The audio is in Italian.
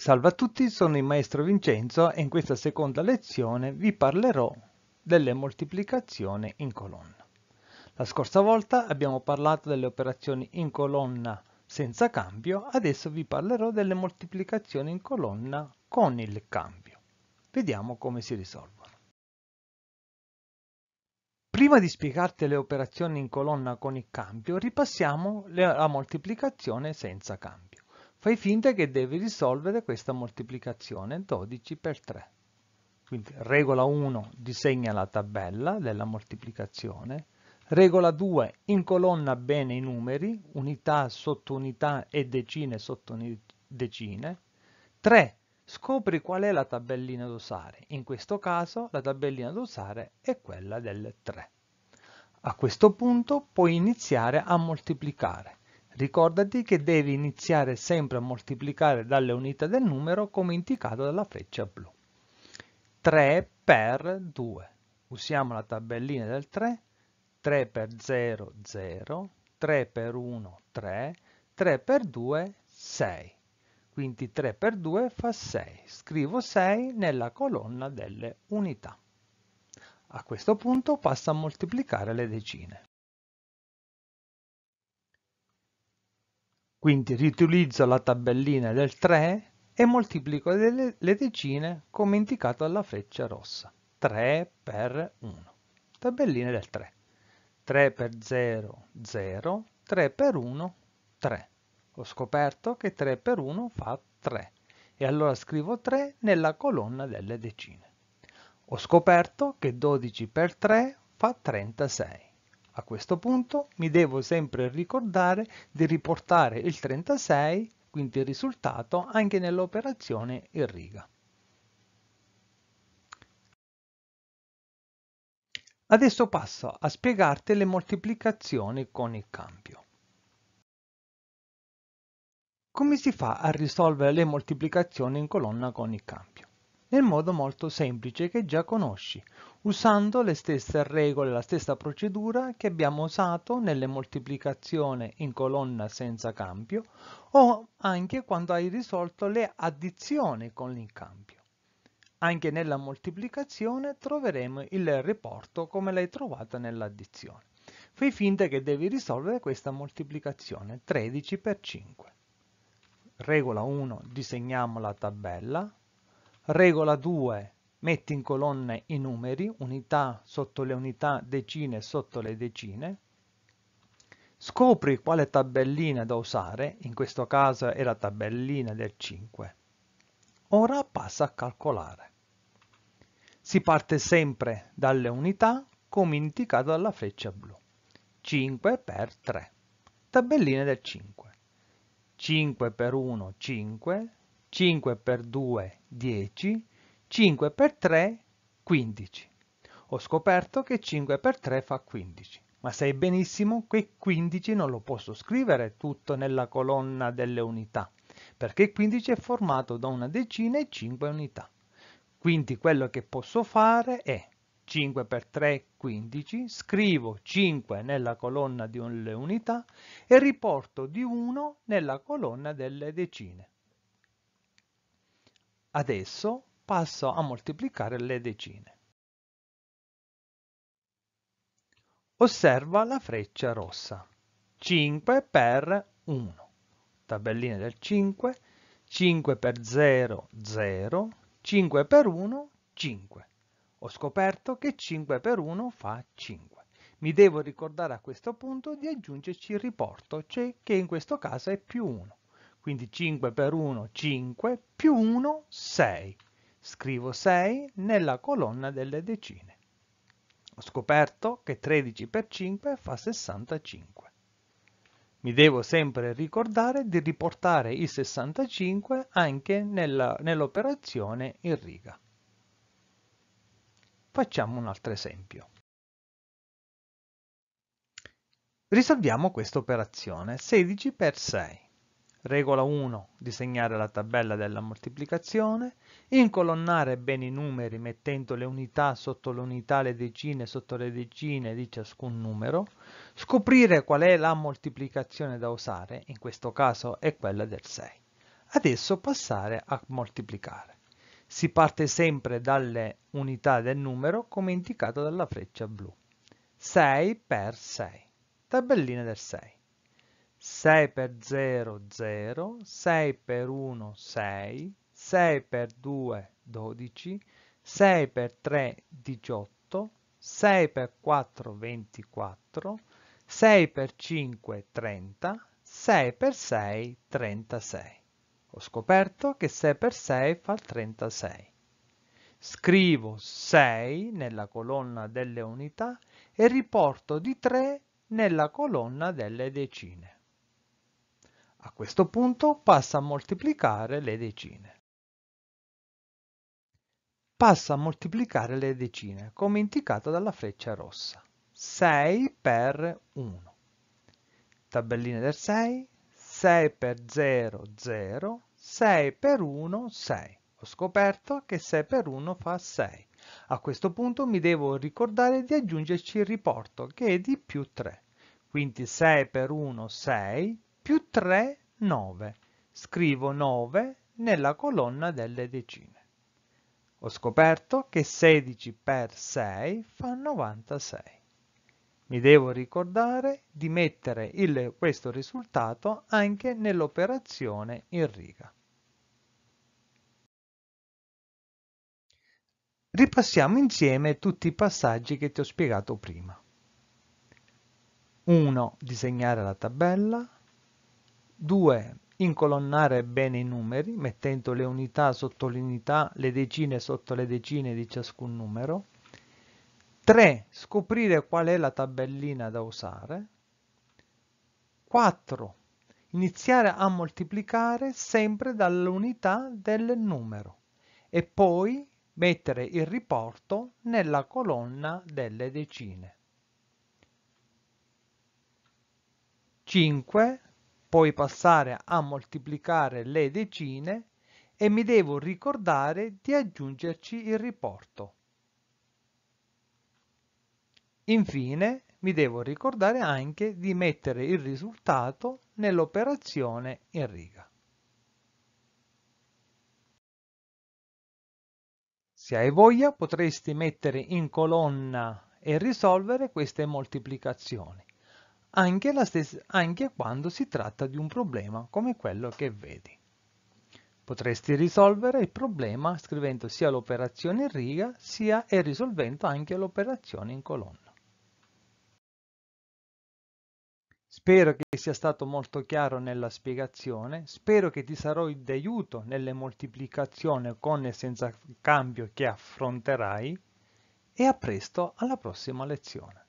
Salve a tutti, sono il maestro Vincenzo e in questa seconda lezione vi parlerò delle moltiplicazioni in colonna. La scorsa volta abbiamo parlato delle operazioni in colonna senza cambio, adesso vi parlerò delle moltiplicazioni in colonna con il cambio. Vediamo come si risolvono. Prima di spiegarti le operazioni in colonna con il cambio, ripassiamo la moltiplicazione senza cambio fai finta che devi risolvere questa moltiplicazione 12 per 3. Quindi regola 1 disegna la tabella della moltiplicazione, regola 2 incolonna bene i numeri, unità sotto unità e decine sotto decine, 3 scopri qual è la tabellina da usare, in questo caso la tabellina da usare è quella del 3. A questo punto puoi iniziare a moltiplicare. Ricordati che devi iniziare sempre a moltiplicare dalle unità del numero come indicato dalla freccia blu. 3 per 2. Usiamo la tabellina del 3. 3 per 0, 0. 3 per 1, 3. 3 per 2, 6. Quindi 3 per 2 fa 6. Scrivo 6 nella colonna delle unità. A questo punto passo a moltiplicare le decine. Quindi riutilizzo la tabellina del 3 e moltiplico le, decine come indicato alla freccia rossa. 3 per 1. Tabellina del 3. 3 per 0, 0. 3 per 1, 3. Ho scoperto che 3 per 1 fa 3 e allora scrivo 3 nella colonna delle decine. Ho scoperto che 12 per 3 fa 36 a questo punto mi devo sempre ricordare di riportare il 36, quindi il risultato, anche nell'operazione in riga. Adesso passo a spiegarti le moltiplicazioni con il cambio. Come si fa a risolvere le moltiplicazioni in colonna con il cambio? Nel modo molto semplice che già conosci, usando le stesse regole, la stessa procedura che abbiamo usato nelle moltiplicazioni in colonna senza cambio o anche quando hai risolto le addizioni con l'incambio. Anche nella moltiplicazione troveremo il riporto come l'hai trovata nell'addizione. Fai finta che devi risolvere questa moltiplicazione 13 per 5. Regola 1 disegniamo la tabella. Regola 2 metti in colonne i numeri, unità sotto le unità, decine sotto le decine, scopri quale tabellina da usare, in questo caso è la tabellina del 5. Ora passa a calcolare. Si parte sempre dalle unità come indicato dalla freccia blu. 5 per 3. Tabellina del 5. 5 per 1, 5. 5 per 2, 10. 5 per 3, 15. Ho scoperto che 5 per 3 fa 15. Ma sai benissimo che 15 non lo posso scrivere tutto nella colonna delle unità, perché 15 è formato da una decina e 5 unità. Quindi quello che posso fare è 5 per 3 15, scrivo 5 nella colonna delle unità e riporto di 1 nella colonna delle decine. Adesso passo a moltiplicare le decine. Osserva la freccia rossa. 5 per 1. Tabellina del 5. 5 per 0, 0. 5 per 1, 5. Ho scoperto che 5 per 1 fa 5. Mi devo ricordare a questo punto di aggiungerci il riporto, cioè che in questo caso è più 1. Quindi 5 per 1, 5, più 1, 6. Scrivo 6 nella colonna delle decine. Ho scoperto che 13 per 5 fa 65. Mi devo sempre ricordare di riportare il 65 anche nell'operazione nell in riga. Facciamo un altro esempio. Risolviamo questa operazione 16 per 6. Regola 1. Disegnare la tabella della moltiplicazione. Incolonnare bene i numeri mettendo le unità sotto le unità, le decine sotto le decine di ciascun numero. Scoprire qual è la moltiplicazione da usare, in questo caso è quella del 6. Adesso passare a moltiplicare. Si parte sempre dalle unità del numero come indicato dalla freccia blu. 6 per 6. Tabellina del 6. 6 per 0 0, 6 per 1 6, 6 per 2 12, 6 per 3 18, 6 per 4 24, 6 per 5 30, 6 per 6 36. Ho scoperto che 6 per 6 fa 36. Scrivo 6 nella colonna delle unità e riporto di 3 nella colonna delle decine. A questo punto passa a moltiplicare le decine. Passa a moltiplicare le decine, come indicato dalla freccia rossa. 6 per 1. Tabellina del 6, 6 per 0, 0, 6 per 1, 6. Ho scoperto che 6 per 1 fa 6. A questo punto mi devo ricordare di aggiungerci il riporto, che è di più 3. Quindi 6 per 1, 6, più 3, 9. Scrivo 9 nella colonna delle decine. Ho scoperto che 16 per 6 fa 96. Mi devo ricordare di mettere il, questo risultato anche nell'operazione in riga. Ripassiamo insieme tutti i passaggi che ti ho spiegato prima. 1. Disegnare la tabella. 2. Incolonnare bene i numeri, mettendo le unità sotto le unità, le decine sotto le decine di ciascun numero. 3. Scoprire qual è la tabellina da usare. 4. Iniziare a moltiplicare sempre dall'unità del numero e poi mettere il riporto nella colonna delle decine. 5 poi passare a moltiplicare le decine e mi devo ricordare di aggiungerci il riporto. Infine mi devo ricordare anche di mettere il risultato nell'operazione in riga. Se hai voglia potresti mettere in colonna e risolvere queste moltiplicazioni anche, stessa, anche quando si tratta di un problema come quello che vedi. Potresti risolvere il problema scrivendo sia l'operazione in riga sia e risolvendo anche l'operazione in colonna. Spero che sia stato molto chiaro nella spiegazione, spero che ti sarò d'aiuto nelle moltiplicazioni con e senza cambio che affronterai e a presto alla prossima lezione.